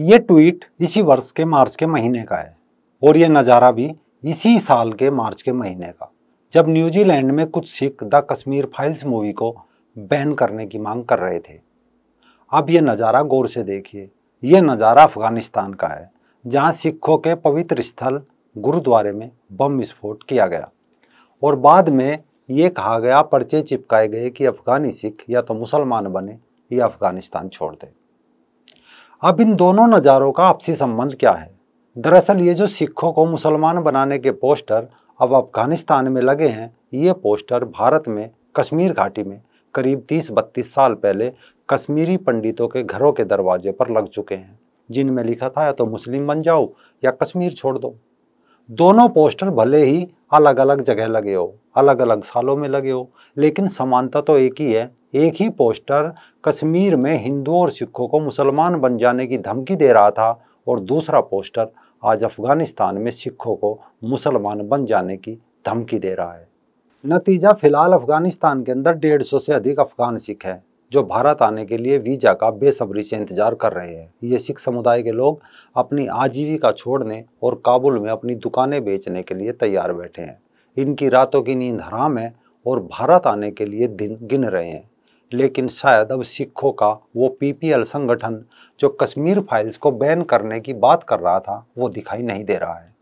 ये ट्वीट इसी वर्ष के मार्च के महीने का है और ये नज़ारा भी इसी साल के मार्च के महीने का जब न्यूजीलैंड में कुछ Sikh the Kashmir Files movie को बैन करने की मांग कर रहे थे अब ये नज़ारा गौर से देखिए ये नज़ारा अफ़गानिस्तान का है जहाँ सिखों के पवित्र स्थल गुरुद्वारे में बम विस्फोट किया गया और बाद में ये कहा गया पर्चे चिपकाए गए कि अफ़गानी सिख या तो मुसलमान बने या अफ़गानिस्तान छोड़ दें अब इन दोनों नज़ारों का आपसी संबंध क्या है दरअसल ये जो सिखों को मुसलमान बनाने के पोस्टर अब अफगानिस्तान में लगे हैं ये पोस्टर भारत में कश्मीर घाटी में करीब 30-32 साल पहले कश्मीरी पंडितों के घरों के दरवाजे पर लग चुके हैं जिनमें लिखा था या तो मुस्लिम बन जाओ या कश्मीर छोड़ दो दोनों पोस्टर भले ही अलग अलग जगह लगे हो अलग अलग सालों में लगे हो लेकिन समानता तो एक ही है एक ही पोस्टर कश्मीर में हिंदुओं और सिखों को मुसलमान बन जाने की धमकी दे रहा था और दूसरा पोस्टर आज अफगानिस्तान में सिखों को मुसलमान बन जाने की धमकी दे रहा है नतीजा फिलहाल अफगानिस्तान के अंदर डेढ़ सौ से अधिक अफगान सिख हैं जो भारत आने के लिए वीजा का बेसब्री से इंतजार कर रहे हैं ये सिख समुदाय के लोग अपनी आजीविका छोड़ने और काबुल में अपनी दुकानें बेचने के लिए तैयार बैठे हैं इनकी रातों की नींद हराम है और भारत आने के लिए दिन गिन रहे हैं लेकिन शायद अब सिखों का वो पीपीएल संगठन जो कश्मीर फाइल्स को बैन करने की बात कर रहा था वो दिखाई नहीं दे रहा है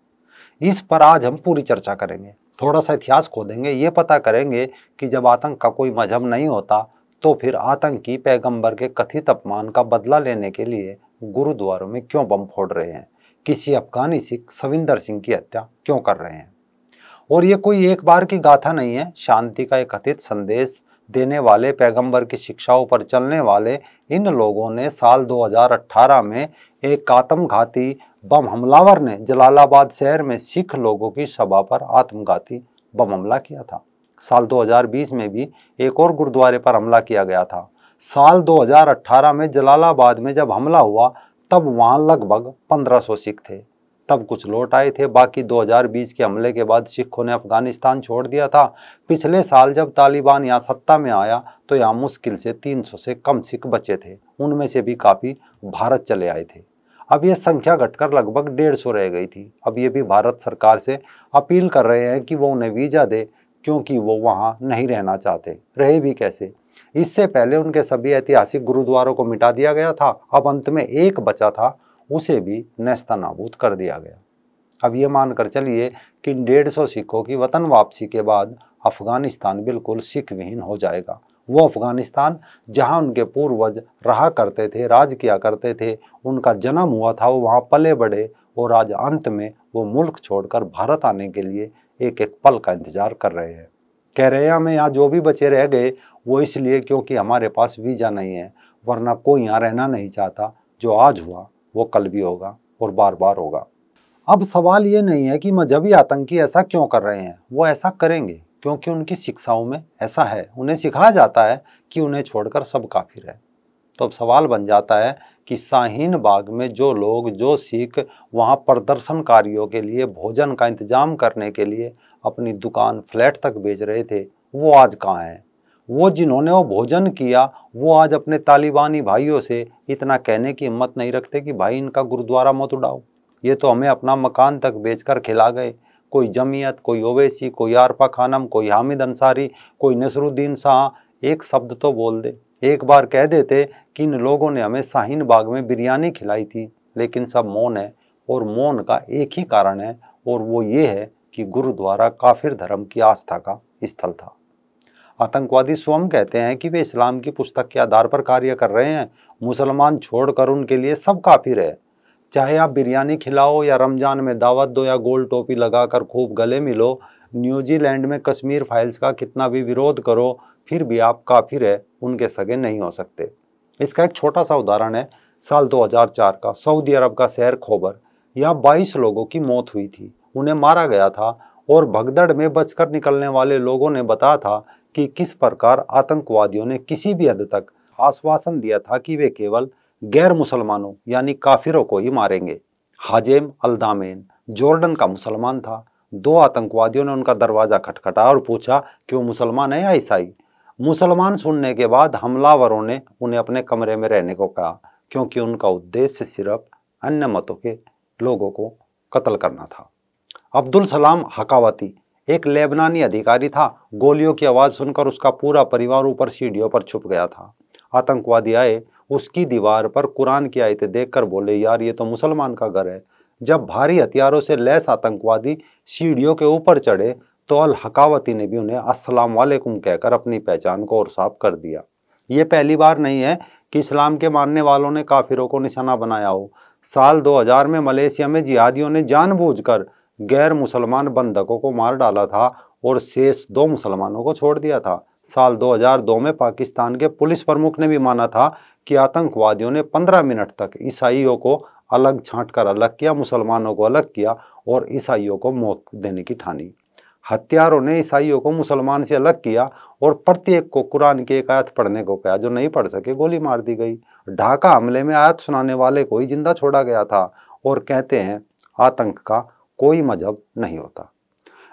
इस पर आज हम पूरी चर्चा करेंगे थोड़ा सा इतिहास खोदेंगे ये पता करेंगे कि जब आतंक का कोई मजहब नहीं होता तो फिर आतंकी पैगंबर के कथित अपमान का बदला लेने के लिए गुरुद्वारों में क्यों बम फोड़ रहे हैं किसी अफगानी सिख सविंदर सिंह की हत्या क्यों कर रहे हैं और ये कोई एक बार की गाथा नहीं है शांति का एक कथित संदेश देने वाले पैगंबर की शिक्षाओं पर चलने वाले इन लोगों ने साल 2018 में एक आत्मघाती बम हमलावर ने जलालाबाद शहर में सिख लोगों की सभा पर आत्मघाती बम हमला किया था साल 2020 में भी एक और गुरुद्वारे पर हमला किया गया था साल 2018 में जलालाबाद में जब हमला हुआ तब वहाँ लगभग 1500 सिख थे तब कुछ लौट आए थे बाकी 2020 के हमले के बाद सिखों ने अफगानिस्तान छोड़ दिया था पिछले साल जब तालिबान यहाँ सत्ता में आया तो यहाँ मुश्किल से 300 से कम सिख बचे थे उनमें से भी काफ़ी भारत चले आए थे अब ये संख्या घटकर लगभग डेढ़ सौ रह गई थी अब ये भी भारत सरकार से अपील कर रहे हैं कि वो उन्हें वीज़ा दे क्योंकि वो वहाँ नहीं रहना चाहते रहे भी कैसे इससे पहले उनके सभी ऐतिहासिक गुरुद्वारों को मिटा दिया गया था अब अंत में एक बचा था उसे भी नस्ता नाबूद कर दिया गया अब ये मानकर चलिए कि डेढ़ सौ सिखों की वतन वापसी के बाद अफ़गानिस्तान बिल्कुल सिख विहीन हो जाएगा वो अफ़गानिस्तान जहाँ उनके पूर्वज रहा करते थे राज किया करते थे उनका जन्म हुआ था वो वहाँ पले बढ़े और आज अंत में वो मुल्क छोड़कर भारत आने के लिए एक एक पल का इंतज़ार कर रहे हैं कह रहे हैं हमें यहाँ जो भी बचे रह गए वो इसलिए क्योंकि हमारे पास वीज़ा नहीं है वरना कोई यहाँ रहना नहीं चाहता जो आज हुआ वो कल भी होगा और बार बार होगा अब सवाल ये नहीं है कि मजहबी आतंकी ऐसा क्यों कर रहे हैं वो ऐसा करेंगे क्योंकि उनकी शिक्षाओं में ऐसा है उन्हें सिखाया जाता है कि उन्हें छोड़कर सब काफिर है तो अब सवाल बन जाता है कि शाहीन बाग में जो लोग जो सिख वहाँ प्रदर्शनकारियों के लिए भोजन का इंतजाम करने के लिए अपनी दुकान फ्लैट तक बेच रहे थे वो आज कहाँ हैं वो जिन्होंने वो भोजन किया वो आज अपने तालिबानी भाइयों से इतना कहने की हिम्मत नहीं रखते कि भाई इनका गुरुद्वारा मत उड़ाओ ये तो हमें अपना मकान तक बेचकर खिला गए कोई जमीयत कोई ओवैसी कोई आरपा खानम कोई हामिद अंसारी कोई नसरुद्दीन शाह एक शब्द तो बोल दे एक बार कह देते कि इन लोगों ने हमें शाहीन बाग में बिरयानी खिलाई थी लेकिन सब मौन है और मौन का एक ही कारण है और वो ये है कि गुरुद्वारा काफिर धर्म की आस्था का स्थल था आतंकवादी स्वयं कहते हैं कि वे इस्लाम की पुस्तक के आधार पर कार्य कर रहे हैं मुसलमान छोड़कर उनके लिए सब काफी रहे चाहे आप बिरयानी खिलाओ या रमज़ान में दावत दो या गोल टोपी लगाकर खूब गले मिलो न्यूजीलैंड में कश्मीर फाइल्स का कितना भी विरोध करो फिर भी आप काफी रहे उनके सगे नहीं हो सकते इसका एक छोटा सा उदाहरण है साल 2004 का सऊदी अरब का शहर खोबर यहाँ बाईस लोगों की मौत हुई थी उन्हें मारा गया था और भगदड़ में बचकर निकलने वाले लोगों ने बताया था कि किस प्रकार आतंकवादियों ने किसी भी हद तक आश्वासन दिया था कि वे केवल गैर मुसलमानों यानी काफिरों को ही मारेंगे हाजेम अलदामेन जॉर्डन का मुसलमान था दो आतंकवादियों ने उनका दरवाज़ा खटखटा और पूछा कि वो मुसलमान है या ईसाई मुसलमान सुनने के बाद हमलावरों ने उन्हें अपने कमरे में रहने को कहा क्योंकि उनका उद्देश्य सिर्फ अन्य मतों के लोगों को कत्ल करना था अब्दुल सलाम हकावती एक लेबनानी अधिकारी था गोलियों की आवाज़ सुनकर उसका पूरा परिवार ऊपर सीढ़ियों पर छुप गया था आतंकवादी आए उसकी दीवार पर कुरान की आयतें देखकर बोले यार ये तो मुसलमान का घर है जब भारी हथियारों से लैस आतंकवादी सीढ़ियों के ऊपर चढ़े तो अल हकावती ने भी उन्हें अस्सलाम वालेकुम कहकर अपनी पहचान को और साफ कर दिया ये पहली बार नहीं है कि इस्लाम के मानने वालों ने काफिरों को निशाना बनाया हो साल 2000 में मलेशिया में जिहादियों ने जानबूझकर गैर मुसलमान बंधकों को मार डाला था और शेष दो मुसलमानों को छोड़ दिया था साल 2002 में पाकिस्तान के पुलिस प्रमुख ने भी माना था कि आतंकवादियों ने 15 मिनट तक ईसाइयों को अलग छाँट कर अलग किया मुसलमानों को अलग किया और ईसाइयों को मौत देने की ठानी हत्यारों ने ईसाइयों को मुसलमान से अलग किया और प्रत्येक को कुरान की एक आयत पढ़ने को कहा जो नहीं पढ़ सके गोली मार दी गई ढाका हमले में आयत सुनाने वाले को ही जिंदा छोड़ा गया था और कहते हैं आतंक का कोई मजहब नहीं होता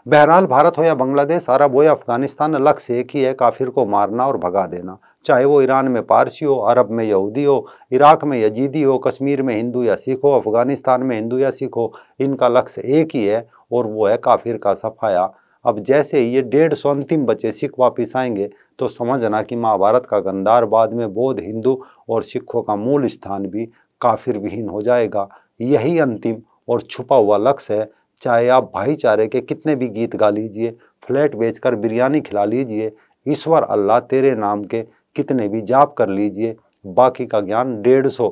बहरहाल भारत हो या बांग्लादेश अरब हो या अफगानिस्तान लक्ष्य एक ही है काफिर को मारना और भगा देना चाहे वो ईरान में पारसी हो अरब में यहूदी हो इराक में यजीदी हो कश्मीर में हिंदू या सिख हो अफगानिस्तान में हिंदू या सिख हो इनका लक्ष्य एक ही है और वो है काफिर का सफाया अब जैसे ये डेढ़ सौ अंतिम बच्चे सिख वापिस आएंगे तो समझना कि महाभारत का गंदार बाद में बौद्ध हिंदू और सिखों का मूल स्थान भी काफिर विहीन हो जाएगा यही अंतिम और छुपा हुआ लक्ष्य है चाहे आप भाईचारे के कितने भी गीत गा लीजिए फ्लैट बेचकर बिरयानी खिला लीजिए ईश्वर अल्लाह तेरे नाम के कितने भी जाप कर लीजिए बाकी का ज्ञान डेढ़ सौ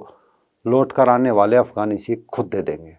लौट कर आने वाले अफगानी सिख खुद दे देंगे